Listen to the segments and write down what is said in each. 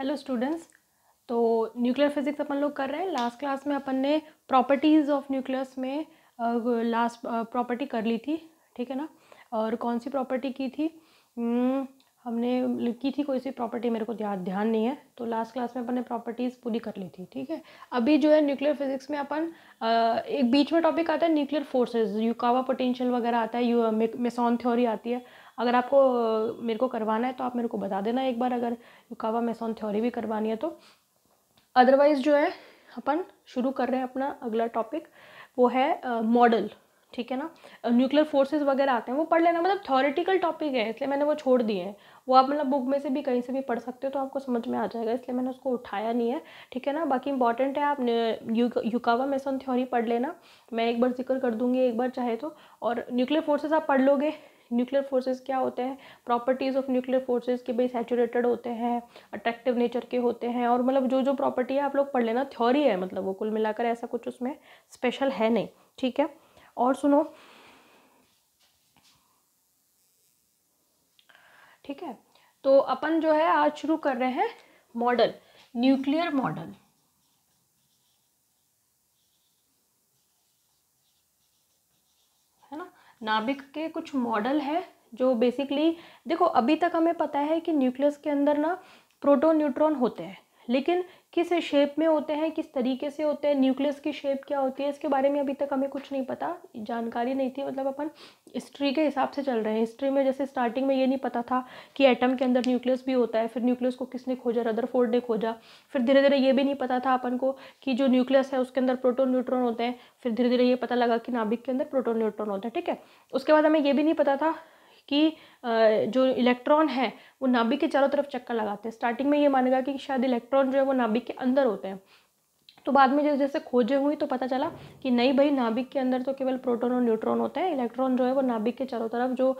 hello students तो nuclear physics अपन लोग कर रहे हैं लास्ट क्लास में अपन ने प्रॉपर्टीज़ ऑफ न्यूक्लियस में लास्ट प्रॉपर्टी कर ली थी ठीक है ना और कौन सी प्रॉपर्टी की थी hmm, हमने लिखी थी कोई सी प्रॉपर्टी मेरे को ध्यान ध्यान नहीं है तो लास्ट क्लास में अपन ने प्रॉपर्टीज़ पूरी कर ली थी ठीक है अभी जो है न्यूक्लियर फिजिक्स में अपन एक बीच में टॉपिक आता है न्यूक्लियर फोर्सेस यूकावा पोटेंशियल वगैरह आता है यू मेसॉन थ्योरी आती है अगर आपको मेरे को करवाना है तो आप मेरे को बता देना एक बार अगर यूकावा मेसॉन थ्योरी भी करवानी है तो अदरवाइज़ जो है अपन शुरू कर रहे हैं अपना अगला टॉपिक वो है मॉडल ठीक है ना न्यूक्लियर फोर्सेस वगैरह आते हैं वो पढ़ लेना मतलब थॉरेटिकल टॉपिक है इसलिए मैंने वो छोड़ दिए हैं वो आप मतलब बुक में से भी कहीं से भी पढ़ सकते हो तो आपको समझ में आ जाएगा इसलिए मैंने उसको उठाया नहीं है ठीक है ना बाकी इंपॉर्टेंट है आप युकावा मेसन थ्योरी पढ़ लेना मैं एक बार जिक्र कर दूंगी एक बार चाहे तो और न्यूक्लियर फोर्सेज आप पढ़ लोगे न्यूक्लियर फोर्सेज क्या होते हैं प्रॉपर्टीज़ ऑफ न्यूक्लियर फोर्सेज के भाई सैचुरेटेड होते हैं अट्रैक्टिव नेचर के होते हैं और मतलब जो जो प्रॉपर्टी है आप लोग पढ़ लेना थ्योरी है मतलब वो कुल मिलाकर ऐसा कुछ उसमें स्पेशल है नहीं ठीक है और सुनो ठीक है तो अपन जो है आज शुरू कर रहे हैं मॉडल न्यूक्लियर मॉडल है ना नाभिक के कुछ मॉडल है जो बेसिकली देखो अभी तक हमें पता है कि न्यूक्लियस के अंदर ना प्रोटोन न्यूट्रॉन होते हैं लेकिन किस शेप में होते हैं किस तरीके से होते हैं न्यूक्लियस की शेप क्या होती है इसके बारे में अभी तक हमें कुछ नहीं पता जानकारी नहीं थी मतलब अपन हिस्ट्री के हिसाब से चल रहे हैं हिस्ट्री में जैसे स्टार्टिंग में ये नहीं पता था कि एटम के अंदर न्यूक्लियस भी होता है फिर न्यूक्लियस को किसने खोजा रदरफोर्ड ने खोजा फिर धीरे धीरे ये भी नहीं पता था अपन को कि जो न्यूक्लियस है उसके अंदर प्रोटोन न्यूट्रॉन होते हैं फिर धीरे धीरे ये पता लगा कि नाभिक के अंदर प्रोटोन न्यूट्रॉन होते हैं ठीक है उसके बाद हमें ये भी नहीं पता था कि जो इलेक्ट्रॉन है वो नाभिक के चारों तरफ चक्कर लगाते हैं स्टार्टिंग में ये मानेगा कि शायद इलेक्ट्रॉन जो है वो नाभिक के अंदर होते हैं तो बाद में जैसे जैसे खोजें हुई तो पता चला कि नहीं भाई नाभिक के अंदर तो केवल प्रोटॉन और न्यूट्रॉन होते हैं इलेक्ट्रॉन जो है वो नाभिक के चारों तरफ जो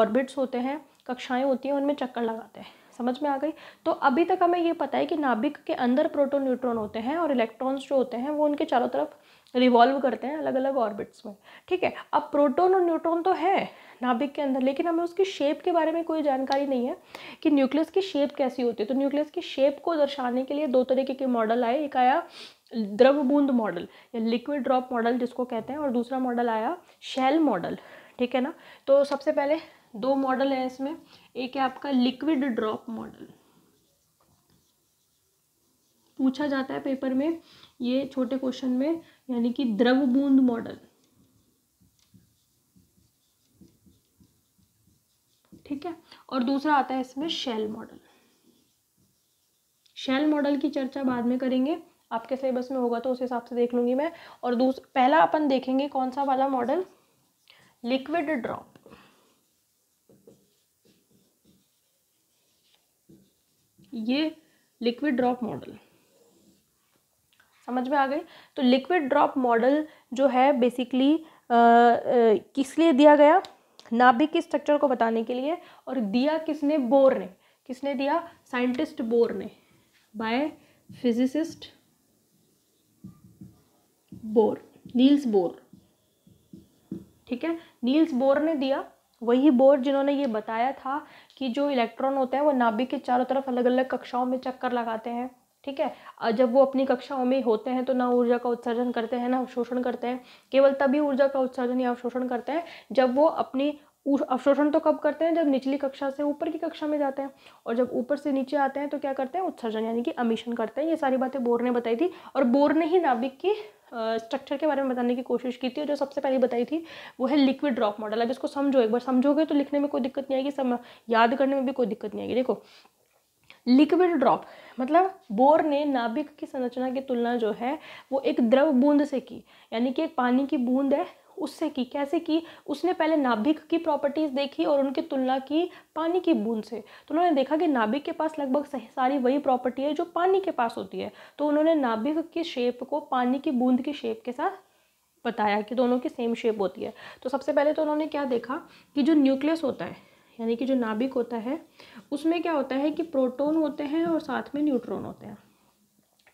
ऑर्बिट्स होते हैं कक्षाएं होती हैं उनमें चक्कर लगाते हैं समझ में आ गई तो अभी तक हमें ये पता है कि नाभिक के अंदर प्रोटॉन न्यूट्रॉन होते हैं और इलेक्ट्रॉन्स जो होते हैं वो उनके चारों तरफ रिवॉल्व करते हैं अलग अलग ऑर्बिट्स में ठीक है अब प्रोटोन और न्यूट्रॉन तो है नाभिक के अंदर लेकिन हमें उसकी शेप के बारे में कोई जानकारी नहीं है कि न्यूक्लियस की शेप कैसी होती है तो न्यूक्लियस की शेप को दर्शाने के लिए दो तरीके के मॉडल आए एक आया द्रव बूंद मॉडल या लिक्विड ड्रॉप मॉडल जिसको कहते हैं और दूसरा मॉडल आया शेल मॉडल ठीक है ना तो सबसे पहले दो मॉडल है इसमें एक है आपका लिक्विड ड्रॉप मॉडल पूछा जाता है पेपर में ये छोटे क्वेश्चन में यानी कि द्रव बूंद मॉडल ठीक है और दूसरा आता है इसमें शेल मॉडल शेल मॉडल की चर्चा बाद में करेंगे आपके सिलेबस में होगा तो उस हिसाब से देख लूँगी मैं और दूसरा पहला अपन देखेंगे कौन सा वाला मॉडल लिक्विड ड्रॉप ये लिक्विड ड्रॉप मॉडल समझ में आ गई तो लिक्विड ड्रॉप मॉडल जो है बेसिकली किस लिए दिया गया नाभिक की स्ट्रक्चर को बताने के लिए और दिया किसने बोर ने किसने दिया साइंटिस्ट बोर ने by physicist Bohr Niels Bohr ठीक है नील्स बोर ने दिया वही बोर जिन्होंने ये बताया था कि जो इलेक्ट्रॉन होते हैं वो नाभिक के चारों तरफ अलग अलग कक्षाओं में चक्कर लगाते हैं ठीक है जब वो अपनी कक्षाओं में होते हैं तो ना ऊर्जा का उत्सर्जन करते हैं ना अवशोषण करते हैं केवल तभी ऊर्जा का उत्सर्जन या अवशोषण करते हैं जब वो अपनी अवशोषण तो कब करते हैं जब निचली कक्षा से ऊपर की कक्षा में जाते हैं और जब ऊपर से नीचे आते हैं तो क्या करते हैं उत्सर्जन यानी कि अमीशन करते हैं ये सारी बातें बोर ने बताई थी और बोर ने ही नाभिक की स्ट्रक्चर के बारे में बताने की कोशिश की थी और जो सबसे पहले बताई थी वो है लिक्विड ड्रॉप मॉडल अब इसको समझो एक बार समझोगे तो लिखने में कोई दिक्कत नहीं आएगी सम याद करने में भी कोई दिक्कत नहीं आएगी देखो लिक्विड ड्रॉप मतलब बोर ने नाभिक की संरचना की तुलना जो है वो एक द्रव बूंद से की यानी कि एक पानी की बूंद है उससे की कैसे की उसने पहले नाभिक की प्रॉपर्टीज़ देखी और उनकी तुलना की पानी की बूंद से तो उन्होंने देखा कि नाभिक के पास लगभग सही सारी वही प्रॉपर्टी है जो पानी के पास होती है तो उन्होंने नाभिक की शेप को पानी की बूंद की शेप के साथ बताया कि दोनों की सेम शेप होती है तो सबसे पहले तो उन्होंने क्या देखा कि जो न्यूक्लियस होता है यानी कि जो नाभिक होता है उसमें क्या होता है कि प्रोटोन होते हैं और साथ में न्यूट्रॉन होते हैं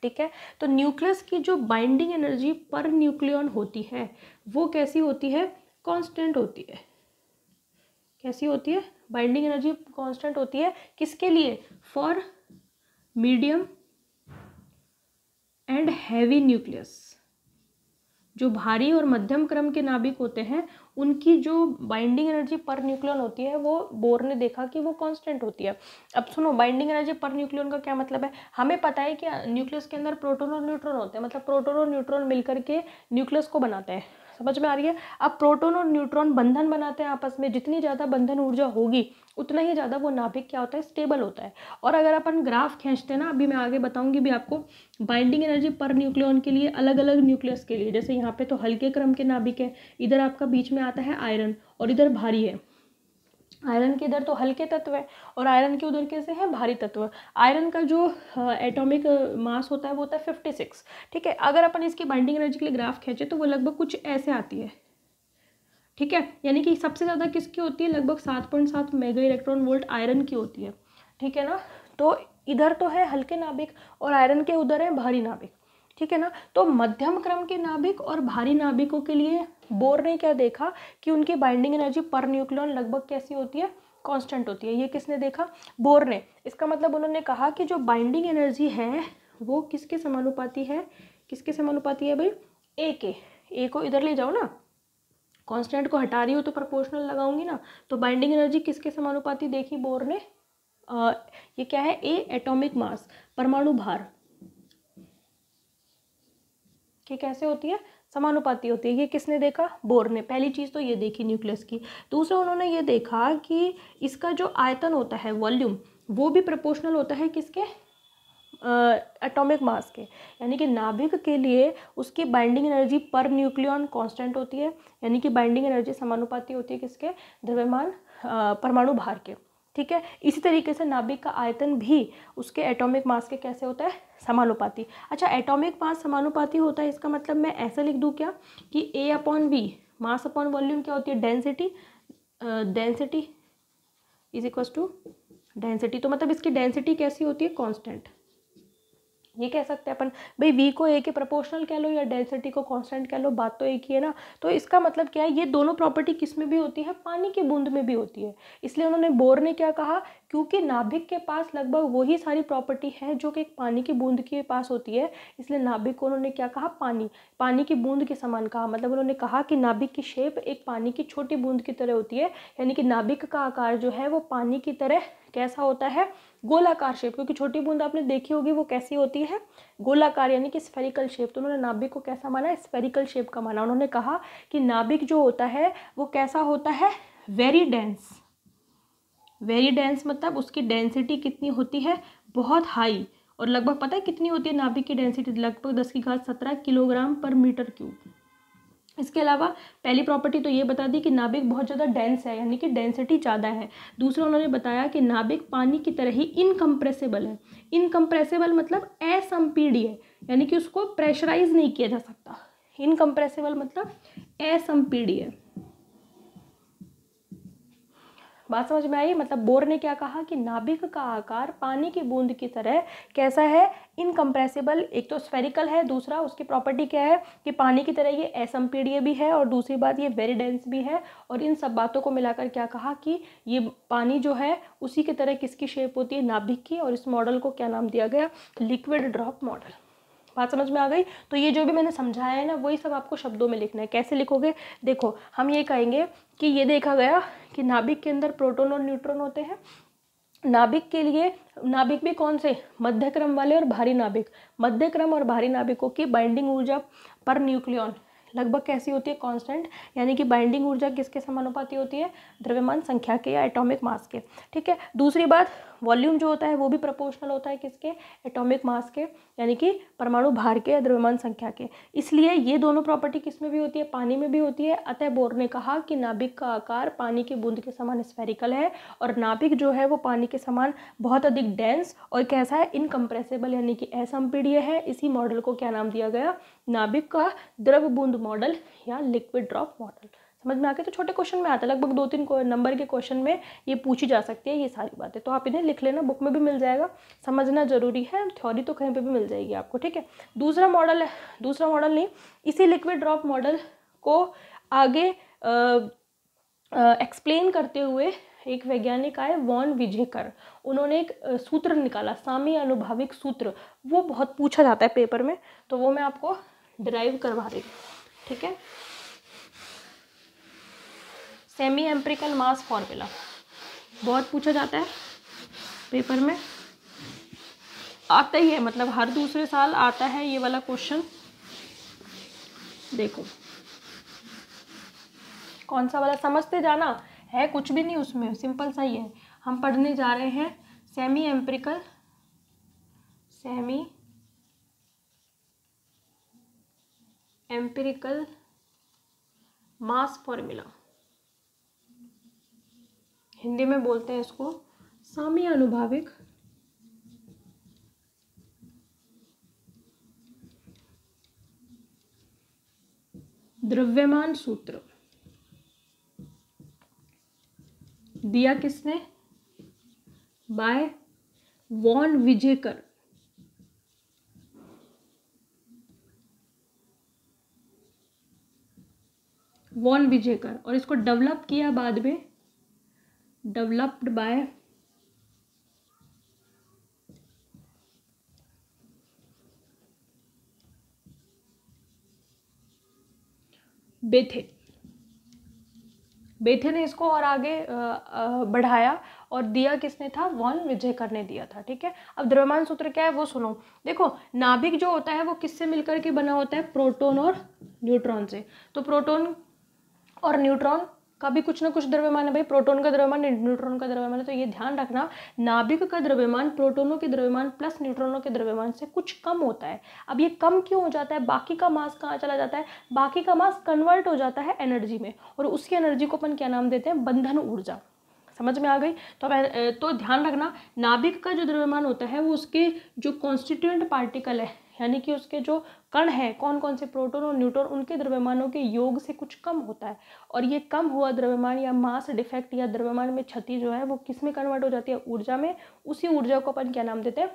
ठीक है तो न्यूक्लियस की जो बाइंडिंग एनर्जी पर न्यूक्लियन होती है वो कैसी होती है कांस्टेंट होती है कैसी होती है बाइंडिंग एनर्जी कांस्टेंट होती है किसके लिए for medium and heavy nucleus जो भारी और मध्यम क्रम के नाभिक होते हैं उनकी जो बाइंडिंग एनर्जी पर न्यूक्लियन होती है वो बोर ने देखा कि वो कॉन्स्टेंट होती है अब सुनो बाइंडिंग एनर्जी पर न्यूक्लियन का क्या मतलब है हमें पता है कि न्यूक्लियस के अंदर प्रोटोन और न्यूट्रॉन होते हैं मतलब प्रोटोन और न्यूट्रॉन मिलकर के न्यूक्लियस को बनाते हैं समझ में आ रही है अब प्रोटोन और न्यूट्रॉन बंधन बनाते हैं आपस में जितनी ज़्यादा बंधन ऊर्जा होगी उतना ही ज़्यादा वो नाभिक क्या होता है स्टेबल होता है और अगर अपन ग्राफ खींचते हैं ना अभी मैं आगे बताऊंगी भी आपको बाइंडिंग एनर्जी पर न्यूक्लियन के लिए अलग अलग न्यूक्लियस के लिए जैसे यहाँ पे तो हल्के क्रम के नाभिक है इधर आपका बीच में आता है आयरन और इधर भारी है आयरन के इधर तो हल्के तत्व है और आयरन के उधर कैसे हैं भारी तत्व आयरन का जो एटॉमिक मास होता है वो होता है फिफ्टी सिक्स ठीक है अगर अपन इसकी बाइंडिंग एनर्जी के लिए ग्राफ खींचे तो वो लगभग कुछ ऐसे आती है ठीक है यानी कि सबसे ज़्यादा किसकी होती है लगभग सात पॉइंट सात मेगा इलेक्ट्रॉन वोल्ट आयरन की होती है ठीक है ना तो इधर तो है हल्के नाभिक और आयरन के उधर है भारी नाभिक ठीक है ना तो मध्यम क्रम के नाभिक और भारी नाभिकों के लिए बोर ने क्या देखा कि उनकी बाइंडिंग एनर्जी पर न्यूक्लियन लगभग कैसी होती है कांस्टेंट होती है ये किसने देखा बोर ने इसका मतलब उन्होंने कहा कि जो बाइंडिंग एनर्जी है वो किसके समानुपाती है किसके समानुपाती है भाई ए के ए को इधर ले जाओ ना कांस्टेंट को हटा रही हो तो प्रोपोर्शनल लगाऊंगी ना तो बाइंडिंग एनर्जी किसके समानुपाती देखी बोर ने आ, ये क्या है ए एटॉमिक मास परमाणु भार कि कैसे होती है समानुपाती होती है ये किसने देखा बोर ने पहली चीज़ तो ये देखी न्यूक्लियस की दूसरा उन्होंने ये देखा कि इसका जो आयतन होता है वॉल्यूम वो भी प्रपोर्शनल होता है किसके एटॉमिक मास के यानी कि नाभिक के लिए उसकी बाइंडिंग एनर्जी पर न्यूक्लियन कांस्टेंट होती है यानी कि बाइंडिंग एनर्जी समानुपाती होती है किसके द्रव्यमान परमाणु भार के ठीक है इसी तरीके से नाभिक का आयतन भी उसके एटॉमिक मास के कैसे होता है समानुपाती अच्छा एटॉमिक मास समानुपाती होता है इसका मतलब मैं ऐसा लिख दूँ क्या कि A upon V mass upon volume क्या होती है density density is equal to density तो मतलब इसकी डेंसिटी कैसी होती है कॉन्स्टेंट ये कह सकते हैं अपन भाई वी को ए के प्रोपोर्शनल कह लो या डेंसिटी को कांस्टेंट कह लो बात तो एक ही है ना तो इसका मतलब क्या है ये दोनों प्रॉपर्टी किस में भी होती है पानी की बूंद में भी होती है इसलिए उन्होंने बोर ने क्या कहा क्योंकि नाभिक के पास लगभग वही सारी प्रॉपर्टी है जो कि एक पानी की बूंद के पास होती है इसलिए नाभिक को उन्होंने क्या कहा पानी पानी की बूंद के समान कहा मतलब उन्होंने कहा कि नाभिक की शेप एक पानी की छोटी बूंद की तरह होती है यानी कि नाभिक का आकार जो है वो पानी की तरह कैसा होता है गोलाकार शेप क्योंकि छोटी बूंद आपने देखी होगी वो कैसी होती है गोलाकार यानी कि स्फेरिकल शेप तो उन्होंने नाभिक को कैसा माना स्फेरिकल शेप का माना उन्होंने कहा कि नाभिक जो होता है वो कैसा होता है वेरी डेंस वेरी डेंस मतलब उसकी डेंसिटी कितनी होती है बहुत हाई और लगभग पता है कितनी होती है नाभिक की डेंसिटी लगभग दस की घात सत्रह किलोग्राम पर मीटर क्यूब इसके अलावा पहली प्रॉपर्टी तो ये बता दी कि नाभिक बहुत ज़्यादा डेंस है यानी कि डेंसिटी ज़्यादा है दूसरा उन्होंने बताया कि नाभिक पानी की तरह ही इनकम्प्रेसिबल है इनकम्प्रेसिबल मतलब असंपीडी है यानी कि उसको प्रेशराइज नहीं किया जा सकता इनकम्प्रेसिबल मतलब असंपीडी है बात समझ में आई मतलब बोर ने क्या कहा कि नाभिक का आकार पानी की बूंद की तरह कैसा है इनकम्प्रेसिबल एक तो स्फेरिकल है दूसरा उसकी प्रॉपर्टी क्या है कि पानी की तरह ये असंपीडीय भी है और दूसरी बात ये वेरी डेंस भी है और इन सब बातों को मिलाकर क्या कहा कि ये पानी जो है उसी की तरह किसकी शेप होती है नाभिक की और इस मॉडल को क्या नाम दिया गया लिक्विड ड्रॉप मॉडल बात समझ में आ गई तो ये जो भी मैंने समझाया है ना वही सब आपको शब्दों में लिखना है कैसे लिखोगे देखो हम ये कहेंगे कि ये देखा गया कि नाभिक के अंदर प्रोटोन और न्यूट्रॉन होते हैं नाभिक के लिए नाभिक भी कौन से मध्य क्रम वाले और भारी नाभिक मध्य क्रम और भारी नाभिकों की बाइंडिंग ऊर्जा पर न्यूक्लियॉन लगभग कैसी होती है कांस्टेंट यानी कि बाइंडिंग ऊर्जा किसके समानुपाती होती है द्रव्यमान संख्या के या एटॉमिक मास के ठीक है दूसरी बात वॉल्यूम जो होता है वो भी प्रोपोर्शनल होता है किसके एटॉमिक मास के यानी कि परमाणु भार के या द्रव्यमान संख्या के इसलिए ये दोनों प्रॉपर्टी किस में भी होती है पानी में भी होती है अतः बोर ने कहा कि नाभिक का आकार पानी के बूंद के समान स्फेरिकल है और नाभिक जो है वो पानी के समान बहुत अधिक डेंस और कैसा है इनकम्प्रेसिबल यानी कि असंपीडीय है इसी मॉडल को क्या नाम दिया गया नाभिक का द्रव बूंद मॉडल या लिक्विड ड्रॉप मॉडल समझ में आके तो छोटे क्वेश्चन में आता है लगभग दो तीन नंबर के क्वेश्चन में ये पूछी जा सकती है ये सारी बातें तो आप इन्हें लिख लेना बुक में भी मिल जाएगा समझना ज़रूरी है थ्योरी तो कहीं पर भी मिल जाएगी आपको ठीक है दूसरा मॉडल है दूसरा मॉडल नहीं इसी लिक्विड ड्रॉप मॉडल को आगे एक्सप्लेन करते हुए एक वैज्ञानिक आए वॉन विजेकर उन्होंने एक सूत्र निकाला सामी अनुभाविक सूत्र वो बहुत पूछा जाता है पेपर में तो वो मैं आपको ड्राइव करवा रही हूँ ठीक है सेमी एम्प्रिकल मास फॉर्मूला बहुत पूछा जाता है पेपर में आता ही है मतलब हर दूसरे साल आता है ये वाला क्वेश्चन देखो कौन सा वाला समझते जाना है कुछ भी नहीं उसमें सिंपल सा ही है हम पढ़ने जा रहे हैं semi empirical semi empirical mass formula Hindi में बोलते हैं इसको सामी अनुभाविक द्रव्यमान सूत्र दिया किसने by von Weizsacker von Weizsacker और इसको डेवलप किया बाद में developed by बेथे बेथे ने इसको और आगे बढ़ाया और दिया किसने था वॉन विजय कर ने दिया था ठीक है अब द्रव्यमान सूत्र क्या है वो सुनो देखो नाभिक जो होता है वो किससे मिलकर के बना होता है प्रोटोन और न्यूट्रॉन से तो प्रोटोन और न्यूट्रॉन का भी कुछ ना कुछ द्रव्यमान है भाई प्रोटोन का द्रव्यमान न्यूट्रॉन का द्रव्यमान है तो ये ध्यान रखना नाभिक का द्रव्यमान प्रोटोनों के द्रव्यमान प्लस न्यूट्रॉनों के द्रव्यमान से कुछ कम होता है अब ये कम क्यों हो जाता है बाकी का मास कहाँ चला जाता है बाकी का मास कन्वर्ट हो जाता है एनर्जी में और उसकी एनर्जी को अपन क्या नाम देते हैं बंधन ऊर्जा समझ में आ गई तो अब तो ध्यान रखना नाभिक का जो द्रव्यमान होता है वो उसके जो कॉन्स्टिट्यूंट पार्टिकल है यानी कि उसके जो कण हैं कौन कौन से प्रोटोन और न्यूट्रॉन उनके द्रव्यमानों के योग से कुछ कम होता है और ये कम हुआ द्रव्यमान या मास डिफेक्ट या द्रव्यमान में क्षति जो है वो किस में कन्वर्ट हो जाती है ऊर्जा में उसी ऊर्जा को अपन क्या नाम देते हैं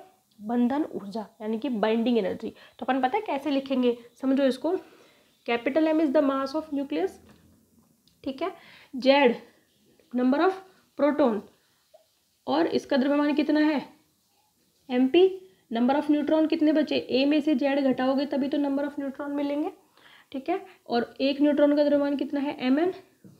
बंधन ऊर्जा यानी कि बाइंडिंग एनर्जी तो अपन पता है कैसे लिखेंगे समझो इसको capital M is the mass of nucleus ठीक है जेड नंबर ऑफ प्रोटोन और इसका द्रव्यमान कितना है M P number of neutron कितने बचे ए में से जेड घटाओगे तभी तो नंबर ऑफ न्यूट्रॉन मिलेंगे ठीक है और एक न्यूट्रॉन का द्रव्यमान कितना है M N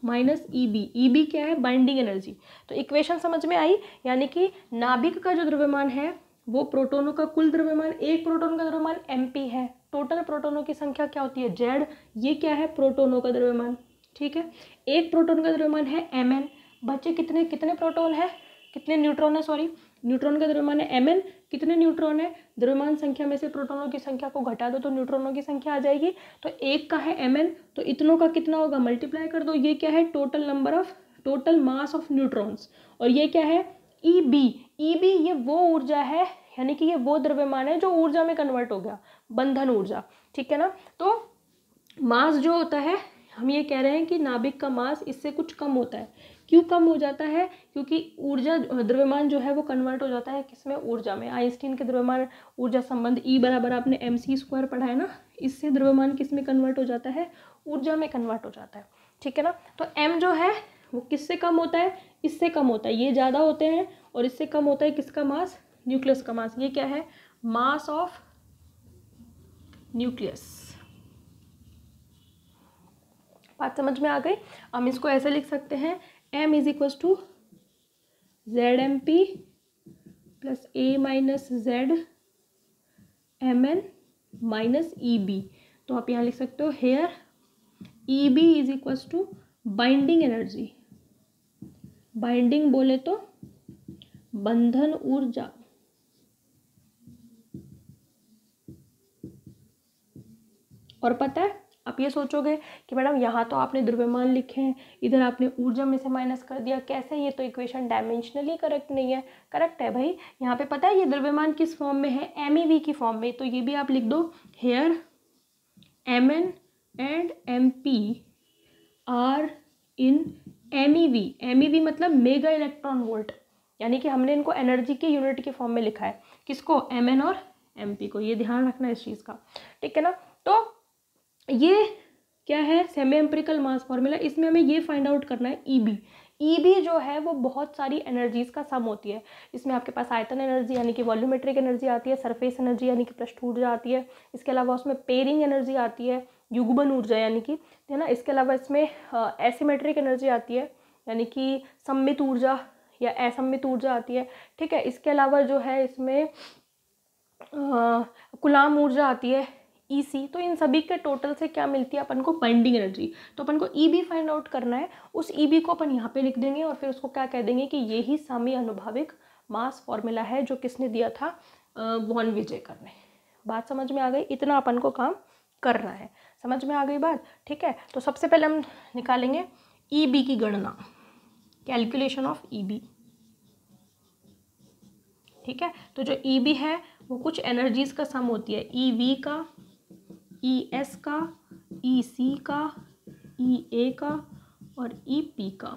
minus E B E B क्या है बाइंडिंग एनर्जी तो इक्वेशन समझ में आई यानी कि नाभिक का जो द्रव्यमान है वो प्रोटोनों का कुल द्रव्यमान एक प्रोटोन का द्रव्यमान एम पी है टोटल प्रोटोनों की संख्या क्या होती है जेड ये क्या है प्रोटोनों का द्रव्यमान ठीक है एक प्रोटोन का द्रव्यमान है एम एन बच्चे कितने कितने प्रोटोन है कितने न्यूट्रॉन है सॉरी न्यूट्रॉन का द्रव्यमान है एम एन कितने न्यूट्रॉन है द्रव्यमान संख्या में से प्रोटोनों की संख्या को घटा दो तो न्यूट्रॉनों की संख्या आ जाएगी तो एक का है एम तो इतनों का कितना होगा मल्टीप्लाई कर दो ये क्या है total number of total mass of neutrons और ये क्या है ई बी ई बी ये वो ऊर्जा है यानी कि ये वो द्रव्यमान है जो ऊर्जा में कन्वर्ट हो गया बंधन ऊर्जा ठीक है ना तो मास जो होता है हम ये कह रहे हैं कि नाभिक का मास इससे कुछ कम होता है क्यों कम हो जाता है क्योंकि ऊर्जा द्रव्यमान जो है वो कन्वर्ट हो जाता है किसमें ऊर्जा में आइंस्टीन के द्रव्यमान ऊर्जा संबंध ई e बराबर आपने एम सी स्क्वायर पढ़ा है ना इससे द्रव्यमान किस में कन्वर्ट हो जाता है ऊर्जा में कन्वर्ट हो जाता है ठीक है ना तो एम जो है वो किससे कम होता है इससे कम होता है ये ज़्यादा होते हैं और इससे कम होता है किसका मास न्यूक्लियस का मास ये क्या है मास ऑफ न्यूक्लियस बात समझ में आ गई हम इसको ऐसे लिख सकते हैं M is equal to Z M P plus A minus Z M N minus E B तो आप यहाँ लिख सकते हो here E B is equal to binding energy binding बोले तो बंधन ऊर्जा और पता है आप ये सोचोगे कि मैडम यहाँ तो आपने द्रव्यमान लिखे हैं इधर आपने ऊर्जा में से माइनस कर दिया कैसे ये तो इक्वेशन डायमेंशनली करेक्ट नहीं है करेक्ट है भाई यहाँ पे पता है ये द्रव्यमान किस फॉर्म में है एम ई वी की फॉर्म में तो ये भी आप लिख दो here M N and M P are in M E V V M E मतलब मेगा इलेक्ट्रॉन वोल्ट यानी कि हमने इनको एनर्जी के यूनिट के फॉर्म में लिखा है किसको एम एन और एम पी को ये ध्यान रखना है इस चीज़ का ठीक है ना तो ये क्या है सेमी एम्प्रिकल मास फॉर्मूला इसमें हमें ये फाइंड आउट करना है ई बी ई बी जो है वो बहुत सारी एनर्जीज़ का सम होती है इसमें आपके पास आयतन एनर्जी यानी कि वॉल्यूमेट्रिक एनर्जी आती है सरफेस एनर्जी यानी कि पृष्ठ ऊर्जा आती है इसके अलावा उसमें पेरिंग एनर्जी आती है युगबन ऊर्जा यानी कि है ना इसके अलावा इसमें एसीमेट्रिक एनर्जी आती है यानी कि सम्मित ऊर्जा या असम्मित ऊर्जा आती है ठीक है इसके अलावा जो है इसमें गुलाम कुलाम ऊर्जा आती है ई e सी तो इन सभी के टोटल से क्या मिलती है अपन को बाइंडिंग एनर्जी तो अपन को ई बी फाइंड आउट करना है उस ई e बी को अपन यहाँ पे लिख देंगे और फिर उसको क्या कह देंगे कि यही सामी अनुभाविक मास फॉर्मूला है जो किसने दिया था वॉन विजेकर ने बात समझ में आ गई इतना अपन को काम करना है समझ में आ गई बात ठीक है तो सबसे पहले हम निकालेंगे ई e बी की गणना कैलकुलेशन ऑफ ई बी ठीक है तो जो ई बी है वो कुछ एनर्जीज़ का सम होती है ई वी का ई e एस का ई e सी का ई e ए का और ई पी का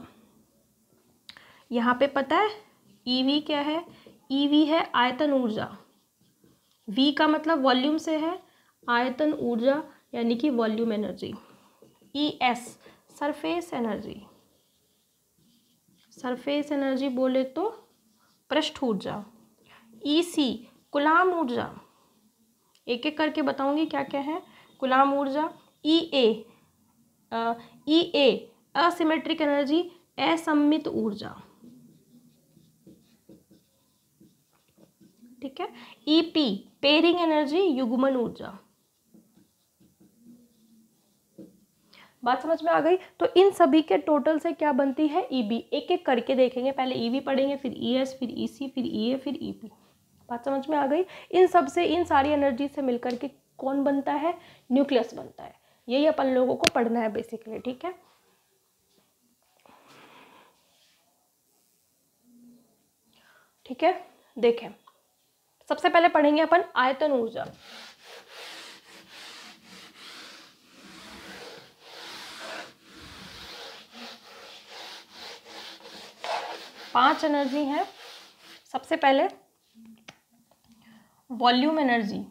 यहाँ पे पता है ई वी क्या है ई वी है आयतन ऊर्जा वी का मतलब वॉल्यूम से है आयतन ऊर्जा यानी कि volume energy E S surface energy surface energy बोले तो पृष्ठ ऊर्जा ई सी गुलाम ऊर्जा एक एक करके बताऊंगी क्या क्या है गुलाम ऊर्जा E e A E A e asymmetric energy असमित ऊर्जा ठीक है E e P pairing energy युगमन ऊर्जा बात समझ में आ गई तो इन सभी के टोटल से क्या बनती है ईबी एक एक करके देखेंगे पहले ईवी पढ़ेंगे फिर ईएस फिर ईसी फिर ईए फिर ईपी बात समझ में आ गई इन सब से इन सारी एनर्जी से मिलकर के कौन बनता है न्यूक्लियस बनता है यही अपन लोगों को पढ़ना है बेसिकली ठीक है ठीक है देखें सबसे पहले पढ़ेंगे अपन आयतन ऊर्जा पांच एनर्जी है सबसे पहले वॉल्यूम एनर्जी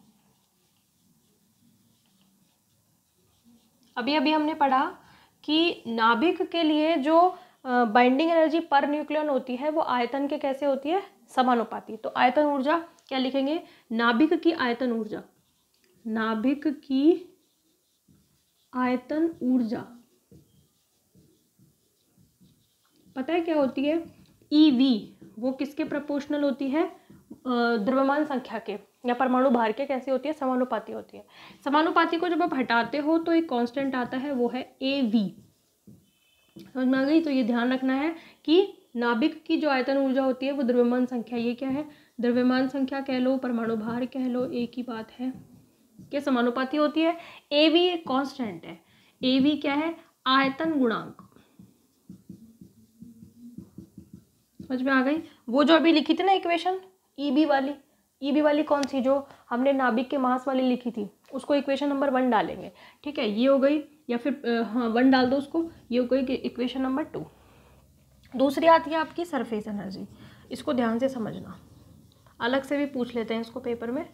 अभी अभी हमने पढ़ा कि नाभिक के लिए जो बाइंडिंग एनर्जी पर न्यूक्लियन होती है वो आयतन के कैसे होती है समानुपाती तो आयतन ऊर्जा क्या लिखेंगे नाभिक की आयतन ऊर्जा नाभिक की आयतन ऊर्जा पता है क्या होती है ई e वी वो किसके प्रपोर्शनल होती है द्रव्यमान संख्या के या परमाणु भार के कैसी होती है समानुपाती होती है समानुपाती को जब आप हटाते हो तो एक कांस्टेंट आता है वो है ए वी समझ में आ गई तो ये ध्यान रखना है कि नाभिक की जो आयतन ऊर्जा होती है वो द्रव्यमान संख्या ये क्या है द्रव्यमान संख्या कह लो परमाणु भार कह लो एक ही बात है क्या समानुपाती होती है ए वी एक कॉन्स्टेंट है ए वी क्या है आयतन गुणांक समझ में आ गई वो जो अभी लिखी थी ना इक्वेशन ई बी वाली ई बी वाली कौन सी जो हमने नाभिक के मास वाली लिखी थी उसको इक्वेशन नंबर वन डालेंगे ठीक है ये हो गई या फिर हाँ वन डाल दो उसको ये हो गई इक्वेशन नंबर टू दूसरी आती है आपकी सरफेस एनर्जी इसको ध्यान से समझना अलग से भी पूछ लेते हैं इसको पेपर में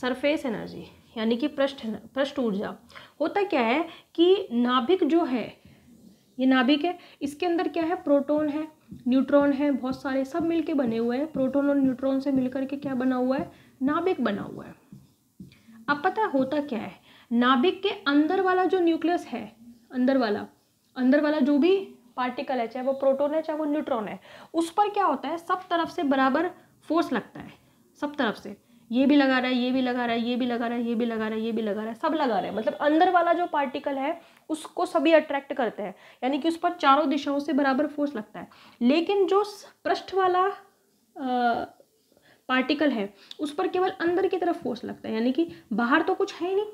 सरफेस एनर्जी यानी कि पृष्ठ पृष्ठ ऊर्जा होता क्या है कि नाभिक जो है ये नाभिक है इसके अंदर क्या है प्रोटोन है न्यूट्रॉन है बहुत सारे सब मिलके बने हुए हैं प्रोटोन और न्यूट्रॉन से मिलकर के क्या बना हुआ है नाभिक बना हुआ है अब पता है होता क्या है नाभिक के अंदर वाला जो न्यूक्लियस है अंदर वाला अंदर वाला जो भी पार्टिकल है चाहे वो प्रोटोन है चाहे वो न्यूट्रॉन है उस पर क्या होता है सब तरफ से बराबर फोर्स लगता है सब तरफ से ये भी लगा रहा है ये भी लगा रहा है ये भी लगा रहा है ये भी लगा रहा है ये भी लगा रहा है सब लगा रहा है मतलब अंदर वाला जो पार्टिकल है उसको सभी अट्रैक्ट करते हैं यानी कि उस पर चारों दिशाओं से बराबर फोर्स लगता है लेकिन जो पृष्ठ वाला आ, पार्टिकल है उस पर केवल अंदर की तरफ फोर्स लगता है यानी कि बाहर तो कुछ है ही नहीं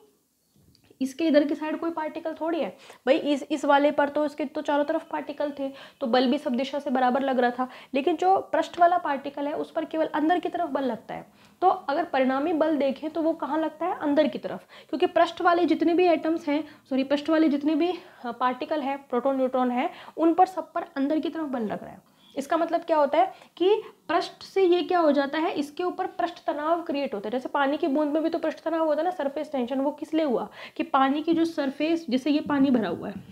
इसके इधर की साइड कोई पार्टिकल थोड़ी है भाई इस इस वाले पर तो इसके तो चारों तरफ पार्टिकल थे तो बल भी सब दिशा से बराबर लग रहा था लेकिन जो पृष्ठ वाला पार्टिकल है उस पर केवल अंदर की तरफ बल लगता है तो अगर परिणामी बल देखें तो वो कहाँ लगता है अंदर की तरफ क्योंकि पृष्ठ वाले जितने भी एटम्स हैं सॉरी पृष्ठ वाले जितने भी पार्टिकल है प्रोटोन न्यूट्रॉन है उन पर सब पर अंदर की तरफ बल लग रहा है इसका मतलब क्या होता है कि पृष्ठ से ये क्या हो जाता है इसके ऊपर पृष्ठ तनाव क्रिएट होता है जैसे पानी की बूंद में भी तो पृष्ठ तनाव होता है ना सरफेस टेंशन वो किस लिए हुआ कि पानी की जो सरफेस जैसे ये पानी भरा हुआ है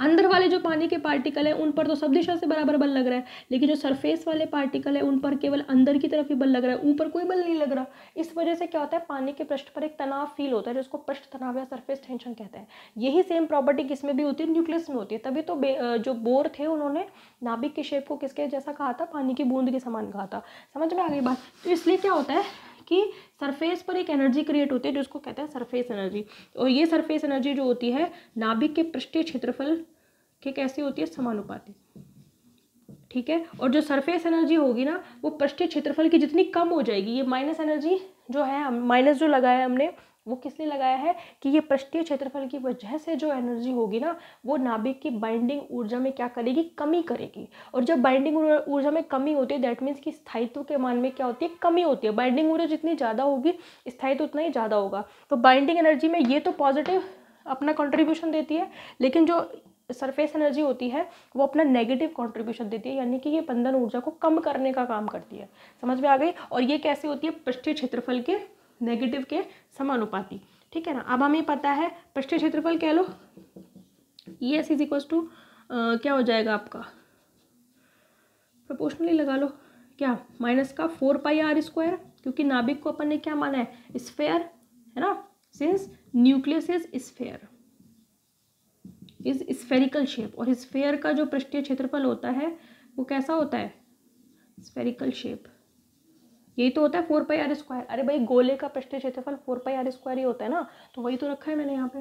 अंदर वाले जो पानी के पार्टिकल है उन पर तो सब दिशा से बराबर बल लग रहा है लेकिन जो सरफेस वाले पार्टिकल है उन पर केवल अंदर की तरफ ही बल लग रहा है ऊपर कोई बल नहीं लग रहा इस वजह से क्या होता है पानी के पृष्ठ पर एक तनाव फील होता है जिसको पृष्ठ तनाव या सरफेस टेंशन कहते हैं यही सेम प्रॉपर्टी किसमें भी होती है न्यूक्लियस में होती है तभी तो जो बोर थे उन्होंने नाभिक के शेप को किसके जैसा कहा था पानी की बूंद के समान कहा था समझ में आ गई बात तो इसलिए क्या होता है कि सरफेस पर एक एनर्जी क्रिएट होती है जिसको कहते हैं सरफेस एनर्जी और ये सरफेस एनर्जी जो होती है नाभिक के पृष्ठीय क्षेत्रफल के कैसे होती है समानुपाती ठीक है और जो सरफेस एनर्जी होगी ना वो पृष्ठीय क्षेत्रफल की जितनी कम हो जाएगी ये माइनस एनर्जी जो है माइनस जो लगाया हमने वो किस लिए लगाया है कि ये पृष्ठीय क्षेत्रफल की वजह से जो एनर्जी होगी ना वो नाभिक की बाइंडिंग ऊर्जा में क्या करेगी कमी करेगी और जब बाइंडिंग ऊर्जा में कमी होती है दैट मीन्स कि स्थायित्व के मान में क्या होती है कमी होती है बाइंडिंग ऊर्जा जितनी ज़्यादा होगी स्थायित्व उतना ही ज़्यादा होगा तो बाइंडिंग एनर्जी में ये तो पॉजिटिव अपना कॉन्ट्रीब्यूशन देती है लेकिन जो सरफेस एनर्जी होती है वो अपना नेगेटिव कंट्रीब्यूशन देती है यानी कि ये बंधन ऊर्जा को कम करने का काम करती है समझ में आ गई और ये कैसे होती है पृष्ठीय क्षेत्रफल के नेगेटिव के समानुपाती ठीक है ना अब हमें पता है पृष्ठ क्षेत्रफल कह लो E S is equals to क्या हो जाएगा आपका प्रपोर्शनली लगा लो क्या माइनस का फोर पाई आर स्क्वायर क्योंकि नाभिक को अपन ने क्या माना है स्फेयर है ना since nucleus is sphere is spherical shape और स्फेयर का जो पृष्ठीय क्षेत्रफल होता है वो कैसा होता है स्फेरिकल शेप यही तो होता है फोर पाई आर स्क्वायर अरे भाई गोले का पृष्ठ क्षेत्रफल फोर पाई आर स्क्वायर ही होता है ना तो वही तो रखा है मैंने यहाँ पे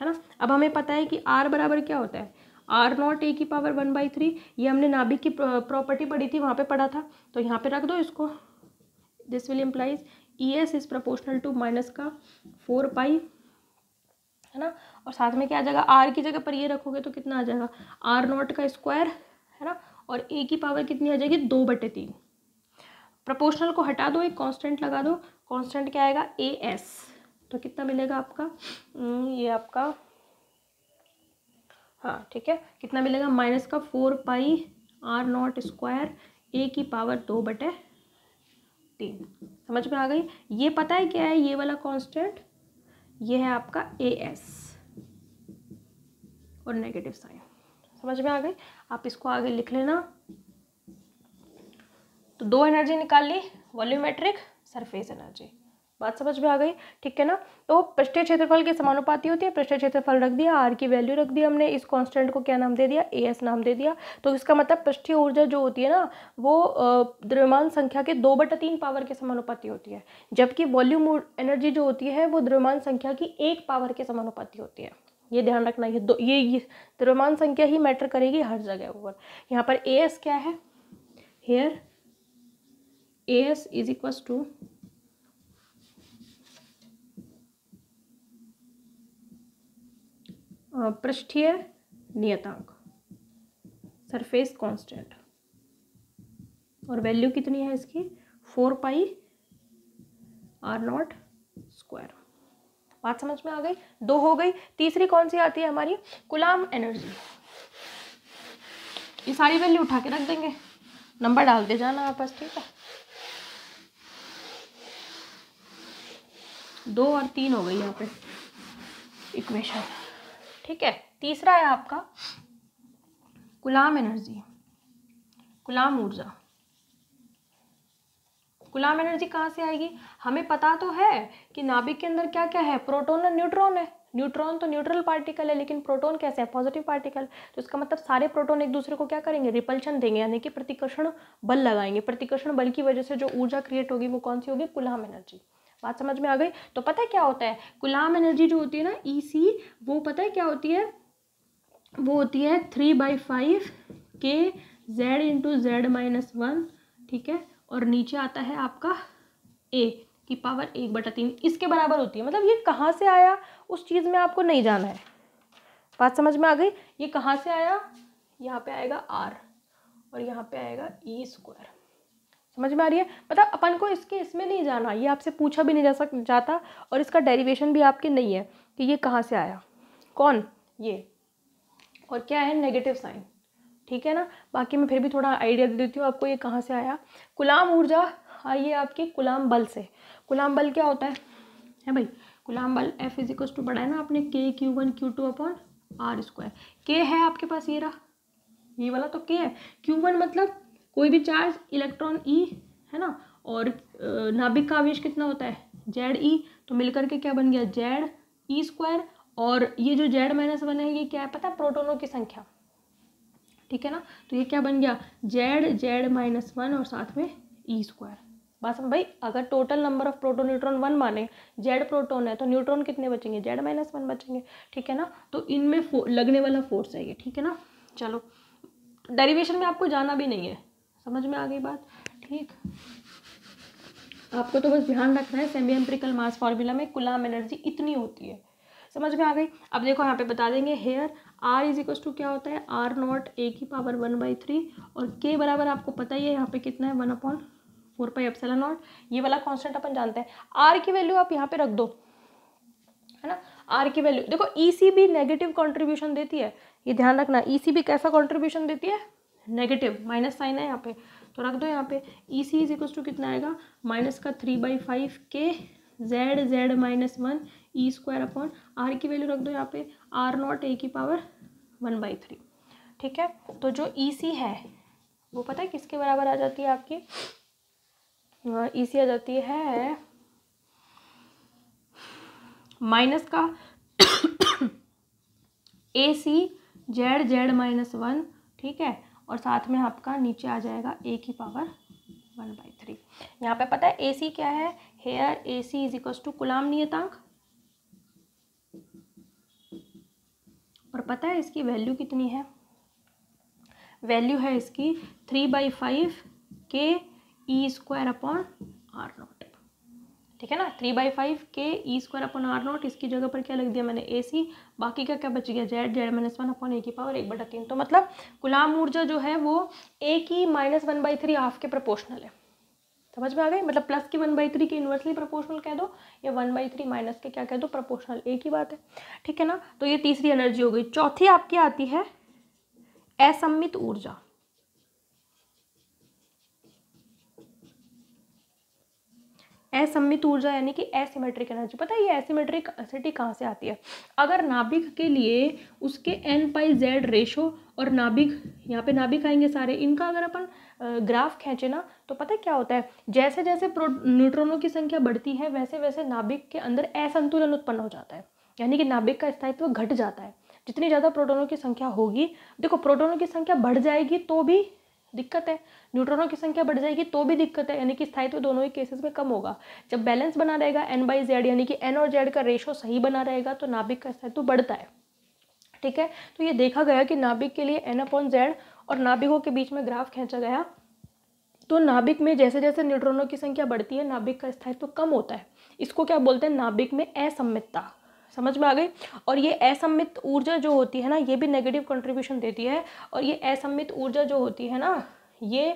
है ना अब हमें पता है कि आर बराबर क्या होता है आर नॉट ए की पावर वन बाई थ्री ये हमने नाभिक की प्रॉपर्टी पढ़ी थी वहाँ पे पढ़ा था तो यहाँ पे रख दो इसको this will implies E S is proportional to minus का फोर पाई है ना और साथ में क्या आ जाएगा आर की जगह पर ये रखोगे तो कितना आ जाएगा आर नॉट का स्क्वायर है ना और ए की पावर कितनी आ जाएगी दो बटे तीन प्रपोर्शनल को हटा दो एक कांस्टेंट लगा दो कांस्टेंट क्या आएगा ए एस तो कितना मिलेगा आपका हम्म, ये आपका हाँ ठीक है कितना मिलेगा माइनस का four pi R naught square A की पावर दो बटे तीन समझ में आ गई ये पता है क्या है ये वाला कांस्टेंट ये है आपका ए एस और नेगेटिव साइन समझ में आ गई आप इसको आगे लिख लेना तो दो एनर्जी निकाल ली वॉल्यूमेट्रिक सरफेस एनर्जी बात समझ में आ गई ठीक है ना तो पृष्ठीय क्षेत्रफल के समानुपाती होती है पृष्ठीय क्षेत्रफल रख दिया आर की वैल्यू रख दिया हमने इस कांस्टेंट को क्या नाम दे दिया ए एस नाम दे दिया तो इसका मतलब पृष्ठीय ऊर्जा जो होती है ना वो द्रव्यमान संख्या के दो बटा तीन पावर के समानुपाती होती है जबकि वॉल्यूम एनर्जी जो होती है वो द्रव्यमान संख्या की एक पावर के समानुपाती होती है ये ध्यान रखना ये दो ये, ये द्रव्यमान संख्या ही मैटर करेगी हर जगह ऊपर यहाँ पर ए एस क्या है here A S is equal to पृष्ठीय नियतांक सरफेस कांस्टेंट और वैल्यू कितनी है इसकी four pi R naught square बात समझ में आ गई दो हो गई तीसरी कौन सी आती है हमारी गुलाम एनर्जी ये सारी वैल्यू उठा के रख देंगे नंबर डाल दे जाना आपस ठीक है दो और तीन हो गई यहाँ पे इक्वेशन ठीक है तीसरा है आपका गुलाम एनर्जी गुलाम ऊर्जा गुलाम एनर्जी कहाँ से आएगी हमें पता तो है कि नाभिक के अंदर क्या क्या है प्रोटोन और न्यूट्रॉन है न्यूट्रॉन तो न्यूट्रल पार्टिकल है लेकिन प्रोटॉन कैसे है पॉजिटिव पार्टिकल तो इसका मतलब सारे प्रोटॉन एक दूसरे को क्या करेंगे रिपल्शन देंगे यानी कि प्रतिकर्षण बल लगाएंगे प्रतिकर्षण बल की वजह से जो ऊर्जा क्रिएट होगी वो कौन सी होगी गुलाम एनर्जी बात समझ में आ गई तो पता है क्या होता है गुलाम एनर्जी जो होती है ना ई e वो पता है क्या होती है वो होती है three by five K Z into Z minus one ठीक है और नीचे आता है आपका ए की पावर एक बटा तीन इसके बराबर होती है मतलब ये कहाँ से आया उस चीज़ में आपको नहीं जाना है बात समझ में आ गई ये कहाँ से आया यहाँ पे आएगा आर और यहाँ पे आएगा ई e स्क्वायर समझ में आ रही है मतलब अपन को इसके इसमें नहीं जाना ये आपसे पूछा भी नहीं जा सक जाता और इसका डेरिवेशन भी आपके नहीं है कि ये कहाँ से आया कौन ये और क्या है नेगेटिव साइन ठीक है ना बाकी मैं फिर भी थोड़ा आइडिया दे देती हूँ आपको ये कहाँ से आया गुलाम ऊर्जा आइए हाँ, आपके गुलाम बल से गुलाम बल क्या होता है है भाई गुलाम बल एफ इजिकल्स टू बड़ा ना आपने K Q one Q two upon R square के है आपके पास ये रहा ये वाला तो के है क्यू वन मतलब कोई भी चार्ज इलेक्ट्रॉन ई है ना और नाभिक का आवेश कितना होता है जेड ई तो मिलकर के क्या बन गया जेड ई स्क्वायर और ये जो जेड माइनस वन है ये क्या है पता है प्रोटोनों की संख्या ठीक है ना तो ये क्या बन गया जेड जेड माइनस वन और साथ में ई स्क्वायर बात समझ भाई अगर total number of proton neutron one माने जेड प्रोटोन है तो न्यूट्रॉन कितने बचेंगे जेड माइनस वन बचेंगे ठीक है ना तो इनमें लगने वाला फोर्स है ये ठीक है ना चलो डेरिवेशन में आपको जाना भी नहीं है समझ में आ गई बात ठीक आपको तो बस ध्यान रखना है सेमी एम्प्रिकल मास फॉर्मूला में कुलाम एनर्जी इतनी होती है समझ में आ गई अब देखो यहाँ पे बता देंगे here R is equal to क्या होता है आर नॉट ए की पावर वन बाई थ्री और के बराबर आपको पता ही है यहाँ पे कितना है one upon four pi epsilon naught ये वाला कांस्टेंट अपन जानते हैं आर की वैल्यू आप यहाँ पे रख दो है ना आर की वैल्यू देखो ई सी भी नेगेटिव कॉन्ट्रीब्यूशन देती है ये ध्यान रखना ई सी भी कैसा कॉन्ट्रीब्यूशन देती है नेगेटिव माइनस साइन है यहाँ पे तो रख दो यहाँ पे E C is equal to कितना आएगा माइनस का three by five K Z Z minus one E square upon R की वैल्यू रख दो यहाँ पे आर नॉट ए की पावर वन बाई थ्री ठीक है तो जो ई e सी है वो पता है किसके बराबर आ जाती है आपकी ई सी e आ जाती है माइनस का A C Z Z minus one ठीक है और साथ में आपका नीचे आ जाएगा ए की पावर वन बाई थ्री यहाँ पर पता है ए सी क्या है here A C is equal to Coulomb नियतांक और पता है इसकी वैल्यू कितनी है वैल्यू है इसकी three by five K E square upon R naught ठीक है ना three by five K E square upon R naught इसकी जगह पर क्या लग दिया मैंने ए सी बाकी का क्या बच गया Z Z minus one upon A की पावर एक बटा तीन तो मतलब गुलाम ऊर्जा जो है वो ए की minus one by three half के प्रपोर्शनल है समझ में आ गई मतलब प्लस की वन बाई थ्री के इन्वर्सली प्रपोर्शनल कह दो या वन बाई थ्री माइनस के क्या कह दो प्रपोर्शनल ए की बात है ठीक है ना तो ये तीसरी एनर्जी हो गई चौथी आपकी आती है असम्मित ऊर्जा असम्मित ऊर्जा यानी कि एसिमेट्रिक एनर्जी पता है ये एसिमेट्रिक एसिटी कहाँ से आती है अगर नाभिक के लिए उसके एन पाई जेड रेशो और नाभिक यहाँ पे नाभिक आएंगे सारे इनका अगर अपन ग्राफ खींचे ना तो पता क्या होता है जैसे जैसे प्रो न्यूट्रॉनों की संख्या बढ़ती है वैसे वैसे नाभिक के अंदर असंतुलन उत्पन्न हो जाता है यानी कि नाभिक का स्थायित्व घट जाता है जितनी ज़्यादा प्रोटोनों की संख्या होगी देखो प्रोटोनों की संख्या बढ़ जाएगी तो भी दिक्कत है न्यूट्रॉनों की संख्या बढ़ जाएगी तो भी दिक्कत है यानी कि स्थायित्व दोनों ही केसेस में कम होगा जब बैलेंस बना रहेगा एन बाई जेड यानी कि एन और जेड का रेशो सही बना रहेगा तो नाभिक का स्थायित्व बढ़ता है ठीक है तो ये देखा गया कि नाभिक के लिए एन अपॉन जेड और नाभिकों के बीच में ग्राफ खींचा गया तो नाभिक में जैसे जैसे न्यूट्रॉनों की संख्या बढ़ती है नाभिक का स्थायित्व कम होता है इसको क्या बोलते हैं नाभिक में असम्मितता समझ में आ गई और ये असम्मित ऊर्जा जो होती है ना ये भी नेगेटिव कंट्रीब्यूशन देती है और ये असम्मित ऊर्जा जो होती है ना ये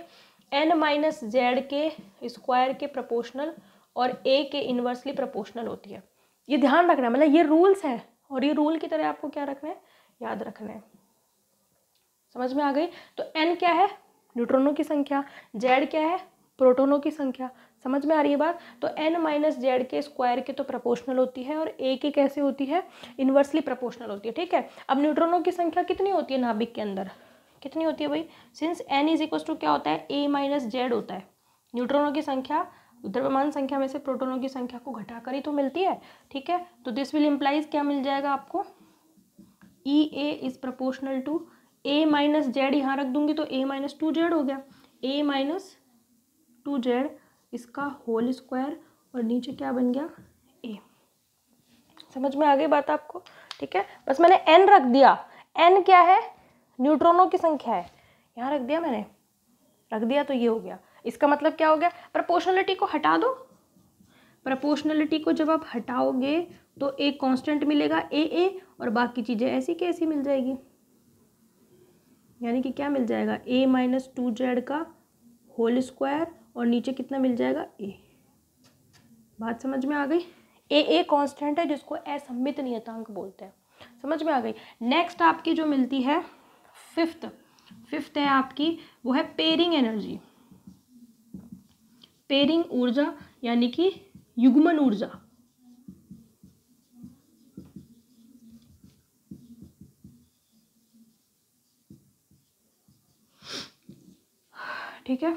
एन माइनस जेड के स्क्वायर के प्रपोर्शनल और ए के इन्वर्सली प्रपोर्शनल होती है ये ध्यान रखना है मतलब ये रूल्स हैं और ये रूल की तरह आपको क्या रखना है याद रखना है समझ में आ गई तो एन क्या है न्यूट्रॉनों की संख्या जेड क्या है प्रोटोनों की संख्या समझ में आ रही है बात तो एन माइनस जेड के स्क्वायर के तो प्रपोर्शनल होती है और ए के कैसे होती है इन्वर्सली प्रपोर्शनल होती है ठीक है अब न्यूट्रॉनों की संख्या कितनी होती है नाभिक के अंदर कितनी होती है भाई since N is equal to क्या होता है ए माइनस जेड होता है न्यूट्रॉनों की संख्या द्रव्यमान संख्या में से प्रोटोनों की संख्या को घटाकर ही तो मिलती है ठीक है तो दिस विल इम्प्लाइज क्या मिल जाएगा आपको E A is proportional to A minus Z यहाँ रख दूंगी तो ए माइनस टू जेड हो गया ए माइनस टू जेड इसका होल स्क्वायर और नीचे क्या बन गया ए समझ में आ गई बात आपको ठीक है बस मैंने एन रख दिया एन क्या है न्यूट्रॉनों की संख्या है यहाँ रख दिया मैंने रख दिया तो ये हो गया इसका मतलब क्या हो गया प्रपोर्शनलिटी को हटा दो प्रपोर्शनलिटी को जब आप हटाओगे तो एक कांस्टेंट मिलेगा ए ए और बाकी चीज़ें ऐसी की ऐसी मिल जाएगी यानी कि क्या मिल जाएगा ए माइनस टू जेड का होल स्क्वायर और नीचे कितना मिल जाएगा ए बात समझ में आ गई ए ए कांस्टेंट है जिसको असम्मित नियतांक बोलते हैं समझ में आ गई नेक्स्ट आपकी जो मिलती है फिफ्थ फिफ्थ है आपकी वो है पेरिंग एनर्जी पेरिंग ऊर्जा यानी कि युग्मन ऊर्जा ठीक है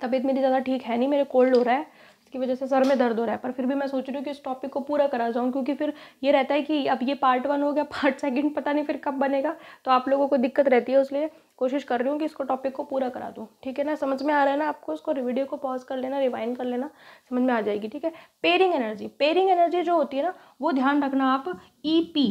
तबीयत मेरी ज़्यादा ठीक है नहीं मेरे कोल्ड हो रहा है इसकी वजह से सर में दर्द हो रहा है पर फिर भी मैं सोच रही हूँ कि इस टॉपिक को पूरा करा जाऊँ क्योंकि फिर ये रहता है कि अब ये पार्ट वन हो गया पार्ट सेकंड पता नहीं फिर कब बनेगा तो आप लोगों को दिक्कत रहती है इसलिए कोशिश कर रही हूँ कि इसको टॉपिक को पूरा करा दूँ ठीक है ना समझ में आ रहा है ना आपको उसको वीडियो को पॉज कर लेना रिवाइन कर लेना समझ में आ जाएगी ठीक है पेयरिंग एनर्जी पेयरिंग एनर्जी जो होती है ना वो ध्यान रखना आप ई e पी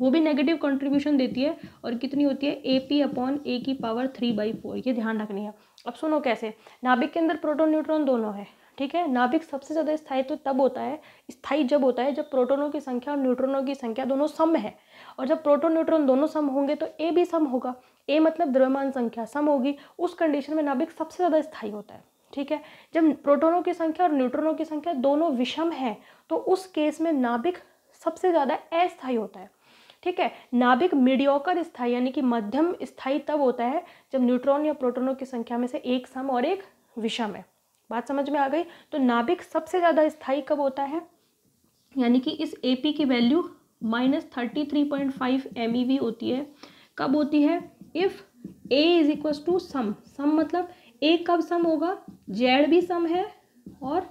वो भी नेगेटिव कंट्रीब्यूशन देती है और कितनी होती है ए पी अपॉन ए की पावर थ्री बाई फोर ये ध्यान रखनी है अब सुनो कैसे नाभिक के अंदर प्रोटोन न्यूट्रॉन दोनों है ठीक है नाभिक सबसे ज़्यादा स्थायित्व तो तब होता है स्थायी जब होता है जब प्रोटोनों की संख्या और न्यूट्रॉनों की संख्या दोनों सम है और जब प्रोटोन न्यूट्रॉन दोनों सम होंगे तो ए भी सम होगा ए मतलब द्रव्यमान संख्या सम होगी उस कंडीशन में नाभिक सबसे ज़्यादा स्थायी होता है ठीक है जब प्रोटोनों की संख्या और न्यूट्रॉनों की संख्या दोनों विषम है तो उस केस में नाभिक सबसे ज़्यादा अस्थायी होता है ठीक है नाभिक मीडियोकर स्थाई यानी कि मध्यम स्थाई तब होता है जब न्यूट्रॉन या प्रोटोनों की संख्या में से एक सम और एक विषम है बात समझ में आ गई तो नाभिक सबसे ज़्यादा स्थाई कब होता है यानी कि इस ए की value minus thirty three point five M e होती है कब होती है if A is equal to some some मतलब ए कब सम होगा जेड भी सम है और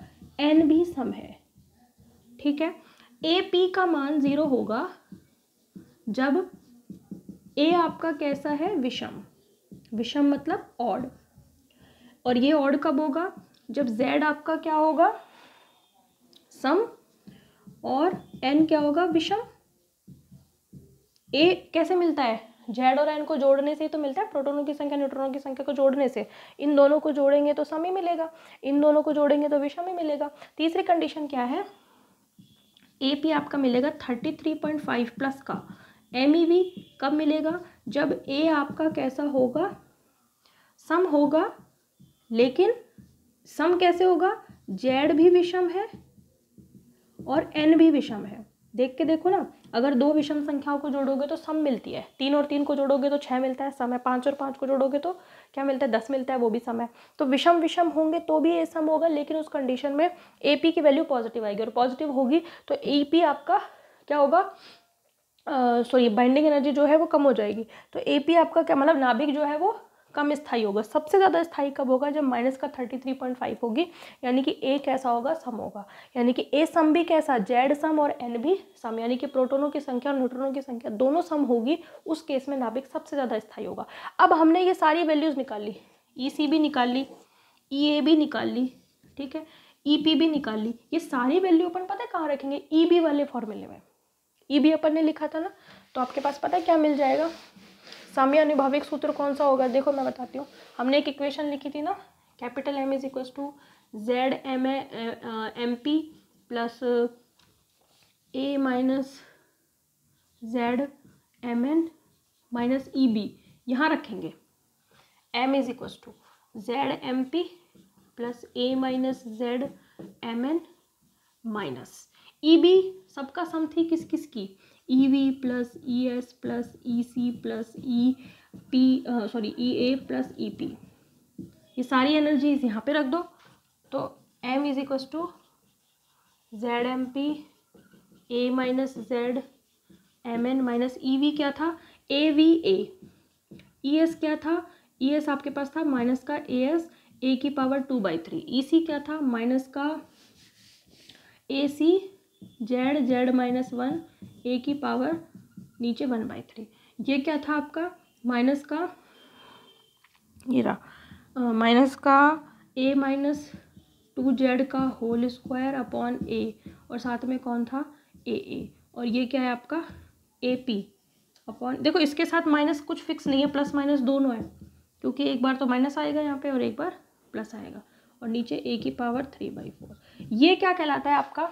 एन भी सम है ठीक है ए पी का मान ज़ीरो होगा जब ए आपका कैसा है विषम विषम मतलब ऑड और ये ऑड कब होगा जब जेड आपका क्या होगा सम और एन क्या होगा विषम ए कैसे मिलता है जेड और एन को जोड़ने से ही तो मिलता है प्रोटोनों की संख्या न्यूट्रॉनों की संख्या को जोड़ने से इन दोनों को जोड़ेंगे तो सम ही मिलेगा इन दोनों को जोड़ेंगे तो विषम ही मिलेगा तीसरी कंडीशन क्या है ए पी आपका मिलेगा thirty three point five plus का एम ई वी कब मिलेगा जब ए आपका कैसा होगा सम होगा लेकिन सम कैसे होगा जेड भी विषम है और एन भी विषम है देख के देखो ना अगर दो विषम संख्याओं को जोड़ोगे तो सम मिलती है तीन और तीन को जोड़ोगे तो छः मिलता है सम है पाँच और पाँच को जोड़ोगे तो क्या मिलता है दस मिलता है वो भी सम है तो विषम विषम होंगे तो भी ए सम होगा लेकिन उस कंडीशन में ए पी की वैल्यू पॉजिटिव आएगी और पॉजिटिव होगी तो ए पी आपका क्या होगा सॉरी बाइंडिंग एनर्जी जो है वो कम हो जाएगी तो ए पी आपका क्या मतलब नाभिक जो है वो कम स्थाई होगा सबसे ज़्यादा स्थाई कब होगा जब माइनस का थर्टी थ्री पॉइंट फाइव होगी यानी कि ए कैसा होगा सम होगा यानी कि ए सम भी कैसा जेड सम और एन भी सम यानी कि प्रोटोनों की संख्या और न्यूट्रोनों की संख्या दोनों सम होगी उस केस में नाभिक सबसे ज़्यादा स्थाई होगा अब हमने ये सारी वैल्यूज़ निकाली ई e सी भी निकाल ली ई e ए भी निकाल ली ठीक है ई e पी भी निकाल ली ये सारी वैल्यू अपन पता है कहाँ रखेंगे ई बी वाले फॉर्मूले में ई भी अपन ने लिखा था ना तो आपके पास पता है क्या मिल जाएगा साम्य अनुभाविक सूत्र कौन सा होगा देखो मैं बताती हूँ हमने एक इक्वेशन लिखी थी ना capital M is equal to Z M M P plus A minus Z M N minus E B यहाँ रखेंगे M is equal to Z M P plus A minus Z M N minus E e B सबका sum थी किस किस की E V plus E S plus E C plus E P sorry E A plus E P ये सारी energies यहाँ पे रख दो तो M is equals to Z M P A minus Z M N minus E V क्या था A V A E S क्या था ई e एस आपके पास था माइनस का ए एस ए की power two by three E C क्या था माइनस का A C Z Z minus one A की पावर नीचे वन बाई थ्री ये क्या था आपका माइनस का ये रहा माइनस का ए माइनस टू जेड का होल स्क्वायर अपॉन ए और साथ में कौन था ए ए और ये क्या है आपका ए पी अपॉन देखो इसके साथ माइनस कुछ फिक्स नहीं है प्लस माइनस दोनों है क्योंकि एक बार तो माइनस आएगा यहाँ पे और एक बार प्लस आएगा और नीचे ए की पावर थ्री बाई फोर ये क्या कहलाता है आपका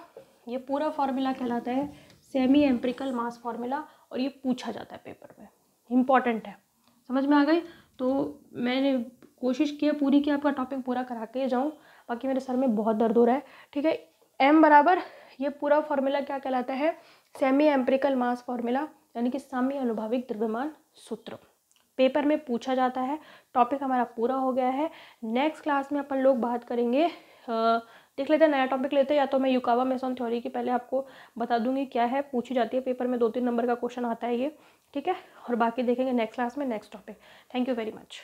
ये पूरा फार्मूला कहलाता है सेमी एम्प्रिकल मास फार्मूला और ये पूछा जाता है पेपर में इम्पॉर्टेंट है समझ में आ गई तो मैंने कोशिश की है पूरी कि आपका टॉपिक पूरा करा के जाऊँ बाकी मेरे सर में बहुत दर्द हो रहा है ठीक है एम बराबर ये पूरा फार्मूला क्या कहलाता है सेमी एम्प्रिकल मास फार्मूला यानी कि साम्य अनुभाविक द्रव्यमान सूत्र पेपर में पूछा जाता है टॉपिक हमारा पूरा हो गया है नेक्स्ट क्लास में अपन लोग बात करेंगे आ, देख लेते हैं नया टॉपिक लेते हैं या तो मैं युकावा मेसन थ्योरी की पहले आपको बता दूंगी क्या है पूछी जाती है पेपर में दो तीन नंबर का क्वेश्चन आता है ये ठीक है और बाकी देखेंगे नेक्स्ट क्लास में next topic thank you very much